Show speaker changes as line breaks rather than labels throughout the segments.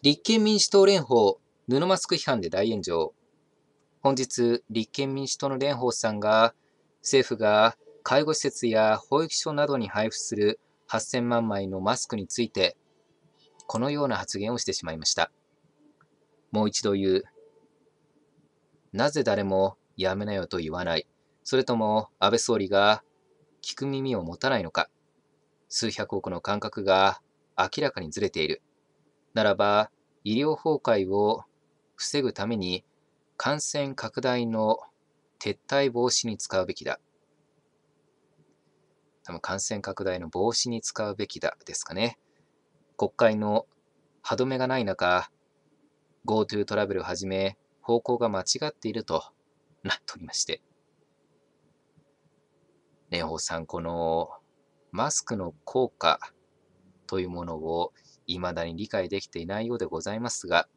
立憲民主党連邦、布マスク批判で大炎上。本日、立憲民主党の蓮舫さんが、政府が介護施設や保育所などに配布する8000万枚のマスクについて、このような発言をしてしまいました。もう一度言う。なぜ誰もやめなよと言わない。それとも安倍総理が聞く耳を持たないのか。数百億の感覚が明らかにずれている。ならば、医療崩壊を防ぐために感染拡大の撤退防止に使うべきだ。多分感染拡大の防止に使うべきだですかね。国会の歯止めがない中、GoTo トラベルをはじめ方向が間違っているとなっておりまして。蓮舫さん、このマスクの効果というものを未だに理解できていないようでございますが、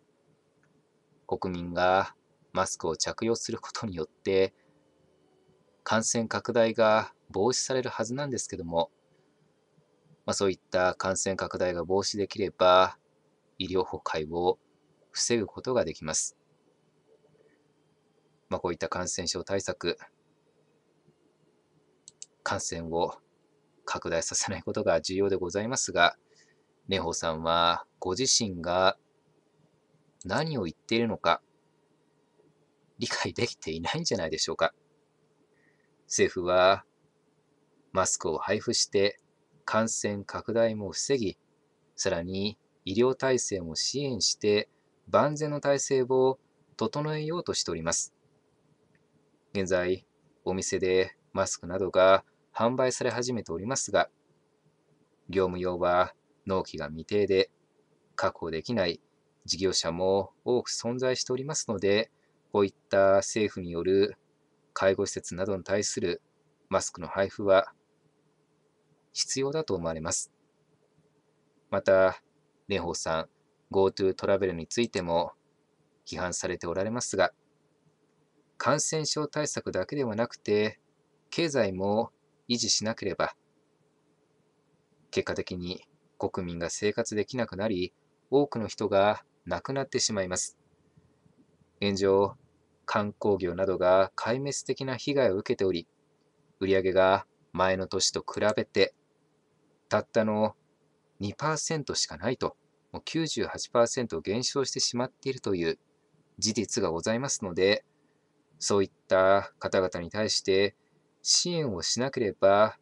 国民がマスクを着用することによって、感染拡大が防止されるはずなんですけども、まあ、そういった感染拡大が防止できれば、医療崩壊を防ぐことができます。まあ、こういった感染症対策、感染を拡大させないことが重要でございますが、蓮舫さんはご自身が何を言っているのか理解できていないんじゃないでしょうか。政府はマスクを配布して感染拡大も防ぎ、さらに医療体制も支援して万全の体制を整えようとしております。現在、お店でマスクなどが販売され始めておりますが、業務用は納期が未定で確保できない事業者も多く存在しておりますので、こういった政府による介護施設などに対するマスクの配布は必要だと思われます。また、蓮舫さん、GoTo トラベルについても批判されておられますが、感染症対策だけではなくて、経済も維持しなければ、結果的に国民が生活できなくなり、多くの人が亡くなってしまいます。現状、観光業などが壊滅的な被害を受けており、売上が前の年と比べて、たったの2%しかないと、もう98%減少してしまっているという事実がございますので、そういった方々に対して支援をしなければ、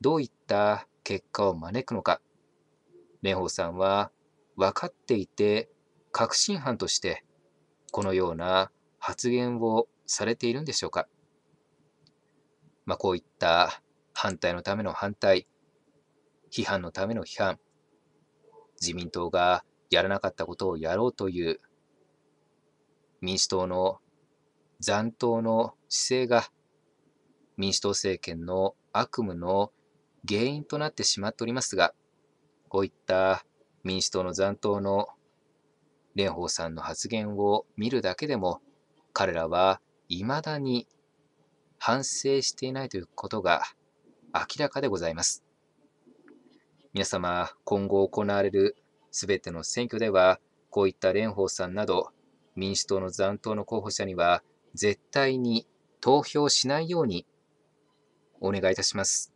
どういった結果を招くのか蓮舫さんは分かっていて確信犯としてこのような発言をされているんでしょうか、まあ、こういった反対のための反対批判のための批判自民党がやらなかったことをやろうという民主党の残党の姿勢が民主党政権の悪夢の原因となってしまっておりますが、こういった民主党の残党の蓮舫さんの発言を見るだけでも、彼らは未だに反省していないということが明らかでございます。皆様、今後行われるすべての選挙では、こういった蓮舫さんなど、民主党の残党の候補者には、絶対に投票しないようにお願いいたします。